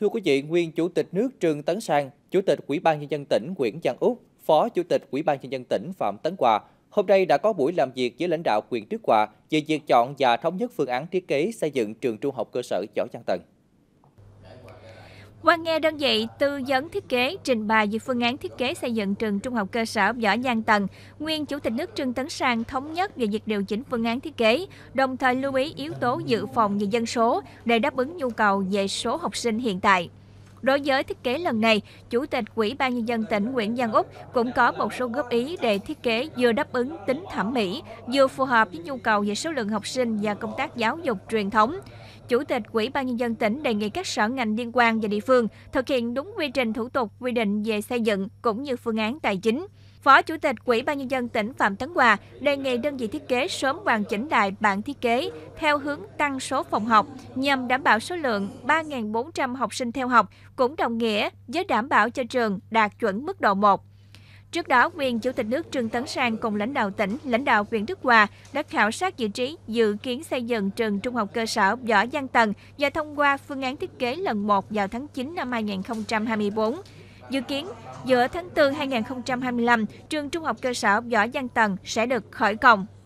Thưa quý vị, nguyên Chủ tịch nước Trương Tấn Sang, Chủ tịch Ủy ban nhân dân tỉnh Nguyễn Văn Úc, Phó Chủ tịch Ủy ban nhân dân tỉnh Phạm Tấn Quà hôm nay đã có buổi làm việc với lãnh đạo quyền trước quà về việc chọn và thống nhất phương án thiết kế xây dựng trường trung học cơ sở Võ Văn Tần qua nghe đơn vị tư vấn thiết kế trình bày về phương án thiết kế xây dựng trường trung học cơ sở Võ Giang Tần, nguyên Chủ tịch nước Trương Tấn Sang thống nhất về việc điều chỉnh phương án thiết kế, đồng thời lưu ý yếu tố dự phòng về dân số để đáp ứng nhu cầu về số học sinh hiện tại. Đối với thiết kế lần này, Chủ tịch Ủy ban Nhân dân tỉnh Nguyễn Văn Úc cũng có một số góp ý để thiết kế vừa đáp ứng tính thẩm mỹ, vừa phù hợp với nhu cầu về số lượng học sinh và công tác giáo dục truyền thống. Chủ tịch Ủy ban Nhân dân tỉnh đề nghị các sở ngành liên quan và địa phương thực hiện đúng quy trình thủ tục quy định về xây dựng cũng như phương án tài chính. Phó Chủ tịch Quỹ ban nhân dân tỉnh Phạm Tấn Hòa đề nghị đơn vị thiết kế sớm hoàn chỉnh lại bản thiết kế theo hướng tăng số phòng học nhằm đảm bảo số lượng 3.400 học sinh theo học cũng đồng nghĩa với đảm bảo cho trường đạt chuẩn mức độ 1. Trước đó, quyền Chủ tịch nước Trương Tấn Sang cùng lãnh đạo tỉnh, lãnh đạo huyện Đức Hòa đã khảo sát vị trí dự kiến xây dựng trường trung học cơ sở Võ Văn Tần và thông qua phương án thiết kế lần 1 vào tháng 9 năm 2024. Dự kiến, giữa tháng 4 2025, trường Trung học cơ sở Võ Văn Tần sẽ được khởi công.